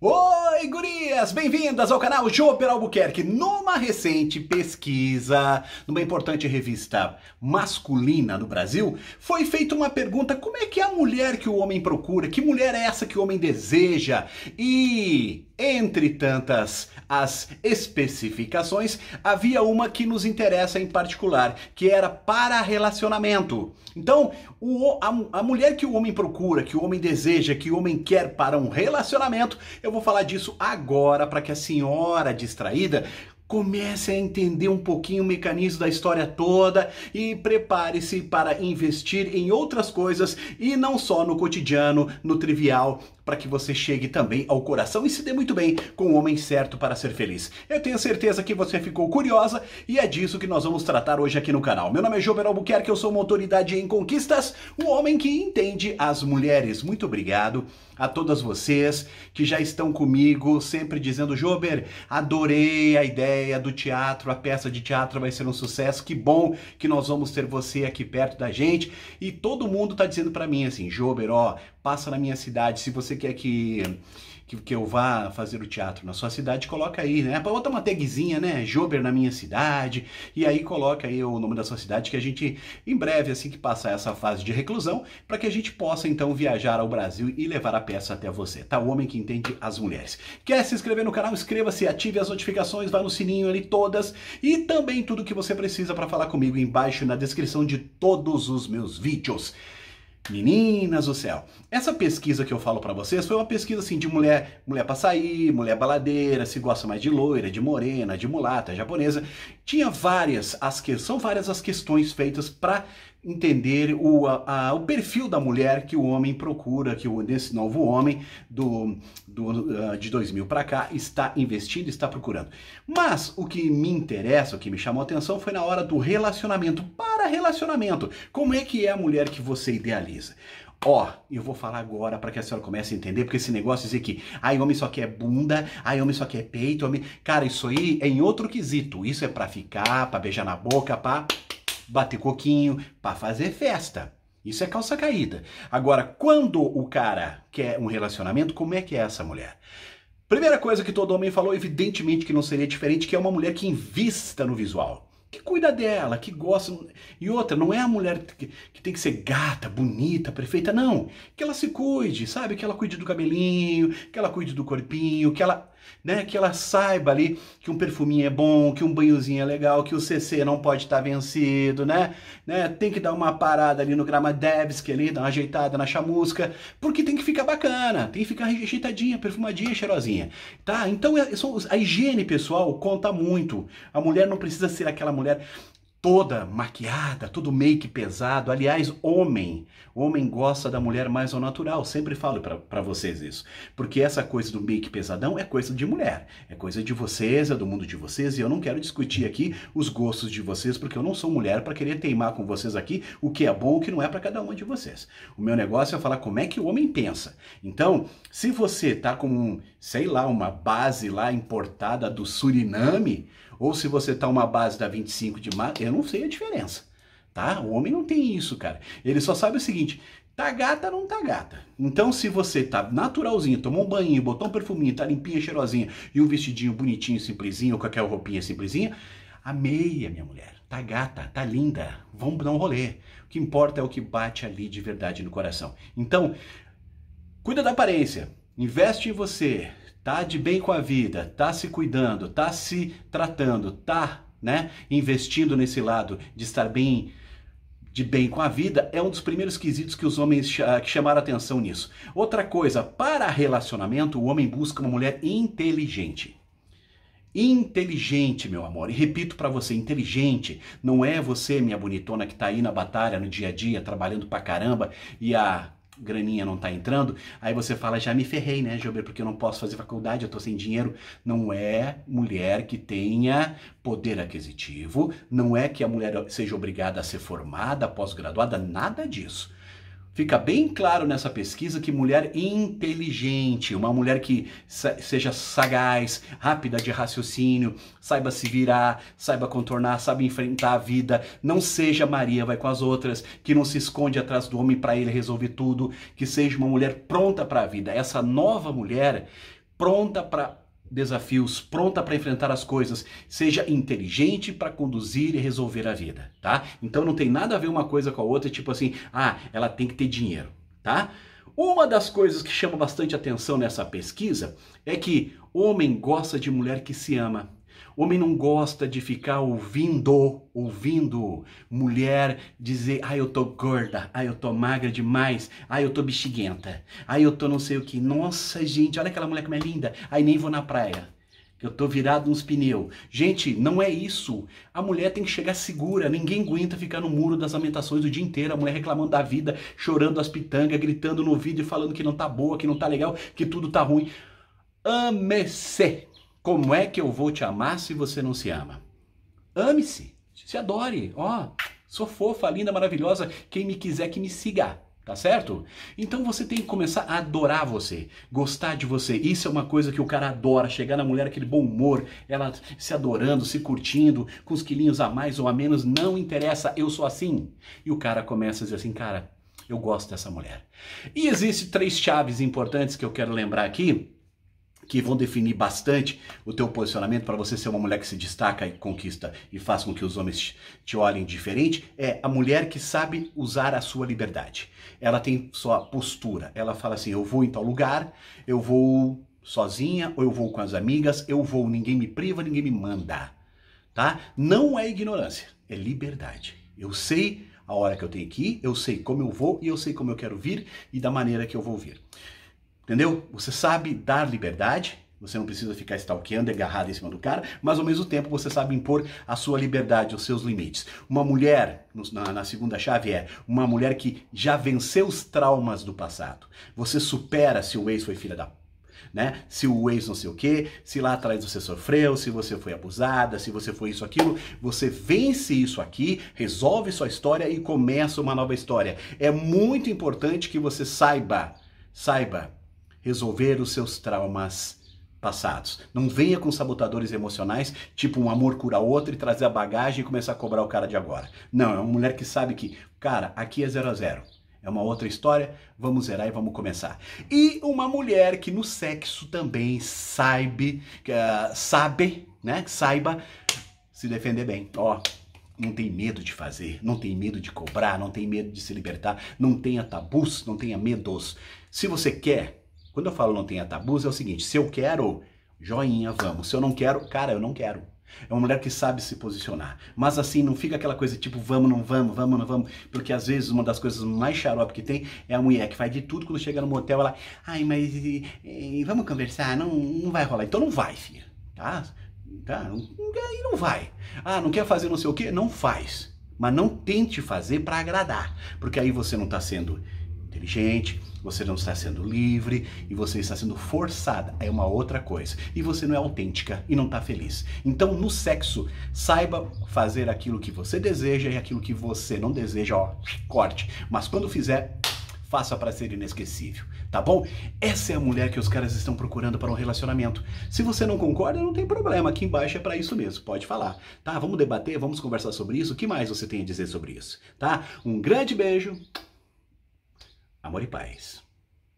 Oi, gurias! Bem-vindas ao canal Joper Albuquerque. Numa recente pesquisa, numa importante revista masculina no Brasil, foi feita uma pergunta: como é que é a mulher que o homem procura? Que mulher é essa que o homem deseja? E entre tantas as especificações, havia uma que nos interessa em particular, que era para relacionamento. Então, o, a, a mulher que o homem procura, que o homem deseja, que o homem quer para um relacionamento, eu vou falar disso agora para que a senhora distraída Comece a entender um pouquinho o mecanismo da história toda e prepare-se para investir em outras coisas e não só no cotidiano, no trivial para que você chegue também ao coração e se dê muito bem com o homem certo para ser feliz. Eu tenho certeza que você ficou curiosa e é disso que nós vamos tratar hoje aqui no canal. Meu nome é Jover Albuquerque, eu sou uma autoridade em conquistas, um homem que entende as mulheres. Muito obrigado a todas vocês que já estão comigo, sempre dizendo: Jober, adorei a ideia do teatro, a peça de teatro vai ser um sucesso, que bom que nós vamos ter você aqui perto da gente. E todo mundo tá dizendo para mim assim: Jober, ó, passa na minha cidade. Se você quer que, que, que eu vá fazer o teatro na sua cidade, coloca aí, né? Bota uma tagzinha, né? Jober na minha cidade. E aí coloca aí o nome da sua cidade que a gente, em breve, assim que passar essa fase de reclusão, para que a gente possa então viajar ao Brasil e levar a peça até você, tá? O homem que entende as mulheres. Quer se inscrever no canal? Inscreva-se, ative as notificações, vá no sininho ali todas e também tudo que você precisa para falar comigo embaixo na descrição de todos os meus vídeos. Meninas do céu. Essa pesquisa que eu falo para vocês foi uma pesquisa assim de mulher, mulher pra sair, mulher baladeira, se gosta mais de loira, de morena, de mulata, japonesa. Tinha várias as que são várias as questões feitas para entender o, a, a, o perfil da mulher que o homem procura, que o, nesse novo homem do, do, uh, de 2000 para cá está investindo, está procurando. Mas o que me interessa, o que me chamou a atenção foi na hora do relacionamento. Para relacionamento, como é que é a mulher que você idealiza? Ó, oh, eu vou falar agora para que a senhora comece a entender, porque esse negócio de dizer que aí homem só quer bunda, aí homem só quer peito, homem... cara, isso aí é em outro quesito. Isso é para ficar, para beijar na boca, para bater coquinho, para fazer festa. Isso é calça caída. Agora, quando o cara quer um relacionamento, como é que é essa mulher? Primeira coisa que todo homem falou, evidentemente que não seria diferente, que é uma mulher que invista no visual que cuida dela, que gosta. E outra, não é a mulher que, que, tem que ser gata, bonita, perfeita, não. Que ela se cuide, sabe? Que ela cuide do cabelinho, que ela cuide do corpinho, que ela, né, que ela saiba ali que um perfuminho é bom, que um banhozinho é legal, que o CC não pode estar tá vencido, né? né? Tem que dar uma parada ali no grama que é ali, dar uma ajeitada na chamusca, porque tem que ficar bacana, tem que ficar rejeitadinha, perfumadinha, cheirosinha, tá? Então é, a higiene pessoal conta muito. A mulher não precisa ser aquela mulher toda maquiada, todo make pesado. Aliás, homem, o homem gosta da mulher mais ao natural. Sempre falo para vocês isso, porque essa coisa do make pesadão é coisa de mulher, é coisa de vocês, é do mundo de vocês. E eu não quero discutir aqui os gostos de vocês, porque eu não sou mulher para querer teimar com vocês aqui o que é bom, o que não é para cada uma de vocês. O meu negócio é falar como é que o homem pensa. Então, se você tá com, sei lá, uma base lá importada do Suriname ou se você tá uma base da 25 de maio, eu não sei a diferença, tá? O homem não tem isso, cara. Ele só sabe o seguinte, tá gata, não tá gata. Então se você tá naturalzinho, tomou um banho, botou um perfuminho, tá limpinha, cheirosinha, e um vestidinho bonitinho, simplesinho, ou aquela roupinha simplesinha, amei a minha mulher, tá gata, tá linda, vamos dar um rolê. O que importa é o que bate ali de verdade no coração. Então, cuida da aparência, investe em você, tá de bem com a vida, tá se cuidando, tá se tratando, tá, né, investindo nesse lado de estar bem de bem com a vida é um dos primeiros quesitos que os homens que chamaram atenção nisso. Outra coisa, para relacionamento, o homem busca uma mulher inteligente. Inteligente, meu amor. E repito para você, inteligente não é você, minha bonitona, que tá aí na batalha no dia a dia, trabalhando pra caramba e a graninha não tá entrando, aí você fala, já me ferrei, né, Gilberto, porque eu não posso fazer faculdade, eu tô sem dinheiro. Não é mulher que tenha poder aquisitivo, não é que a mulher seja obrigada a ser formada, pós-graduada, nada disso. Fica bem claro nessa pesquisa que mulher inteligente, uma mulher que seja sagaz, rápida de raciocínio, saiba se virar, saiba contornar, saiba enfrentar a vida, não seja Maria, vai com as outras, que não se esconde atrás do homem para ele resolver tudo, que seja uma mulher pronta para a vida. Essa nova mulher pronta para desafios, pronta para enfrentar as coisas, seja inteligente para conduzir e resolver a vida, tá? Então não tem nada a ver uma coisa com a outra, tipo assim, ah, ela tem que ter dinheiro, tá? Uma das coisas que chama bastante atenção nessa pesquisa é que homem gosta de mulher que se ama. O homem não gosta de ficar ouvindo, ouvindo mulher dizer, ai ah, eu tô gorda, ai ah, eu tô magra demais, ai ah, eu tô bexiguenta, ai eu tô não sei o que. Nossa, gente, olha aquela mulher como é linda, ai nem vou na praia. Eu tô virado nos pneus. Gente, não é isso. A mulher tem que chegar segura. Ninguém aguenta ficar no muro das lamentações o dia inteiro. A mulher reclamando da vida, chorando as pitangas, gritando no e falando que não tá boa, que não tá legal, que tudo tá ruim. Ame-se. Como é que eu vou te amar se você não se ama? Ame-se, se adore. Ó, oh, sou fofa, linda, maravilhosa. Quem me quiser que me siga. Tá certo? Então você tem que começar a adorar você, gostar de você. Isso é uma coisa que o cara adora, chegar na mulher aquele bom humor, ela se adorando, se curtindo, com os quilinhos a mais ou a menos, não interessa, eu sou assim. E o cara começa a dizer assim, cara, eu gosto dessa mulher. E existe três chaves importantes que eu quero lembrar aqui que vão definir bastante o teu posicionamento para você ser uma mulher que se destaca e conquista e faz com que os homens te olhem diferente, é a mulher que sabe usar a sua liberdade. Ela tem sua postura. Ela fala assim: eu vou em tal lugar, eu vou sozinha, ou eu vou com as amigas, eu vou, ninguém me priva, ninguém me manda. Tá? Não é ignorância, é liberdade. Eu sei a hora que eu tenho que ir, eu sei como eu vou e eu sei como eu quero vir e da maneira que eu vou vir. Entendeu? Você sabe dar liberdade, você não precisa ficar stalkeando, agarrado em cima do cara, mas ao mesmo tempo você sabe impor a sua liberdade, os seus limites. Uma mulher, na, na, segunda chave, é uma mulher que já venceu os traumas do passado. Você supera se o ex foi filha da. Né? Se o ex não sei o que, se lá atrás você sofreu, se você foi abusada, se você foi isso, aquilo, você vence isso aqui, resolve sua história e começa uma nova história. É muito importante que você saiba, saiba resolver os seus traumas passados. Não venha com sabotadores emocionais, tipo um amor cura outro e trazer a bagagem e começar a cobrar o cara de agora. Não, é uma mulher que sabe que, cara, aqui é zero a zero. É uma outra história, vamos zerar e vamos começar. E uma mulher que no sexo também sabe, uh, ah, sabe, né, saiba se defender bem. Ó, não tem medo de fazer, não tem medo de cobrar, não tem medo de se libertar, não tenha tabus, não tenha medos. Se você quer quando eu falo não tenha tabus, é o seguinte: se eu quero, joinha, vamos. Se eu não quero, cara, eu não quero. É uma mulher que sabe se posicionar. Mas assim, não fica aquela coisa tipo, vamos, não vamos, vamos, não vamos. Porque às vezes uma das coisas mais xarope que tem é a mulher que faz de tudo quando chega no motel, ela, ai, mas e, e, vamos conversar? Não, não vai rolar. Então não vai, filha. Tá? tá? Não, e não vai. Ah, não quer fazer não sei o quê? Não faz. Mas não tente fazer para agradar. Porque aí você não está sendo inteligente, você não está sendo livre e você está sendo forçada, é uma outra coisa. E você não é autêntica e não está feliz. Então, no sexo, saiba fazer aquilo que você deseja e aquilo que você não deseja, ó, corte. Mas quando fizer, faça para ser inesquecível, tá bom? Essa é a mulher que os caras estão procurando para um relacionamento. Se você não concorda, não tem problema, aqui embaixo é para isso mesmo, pode falar, tá? Vamos debater, vamos conversar sobre isso, o que mais você tem a dizer sobre isso, tá? Um grande beijo, Amor e paz.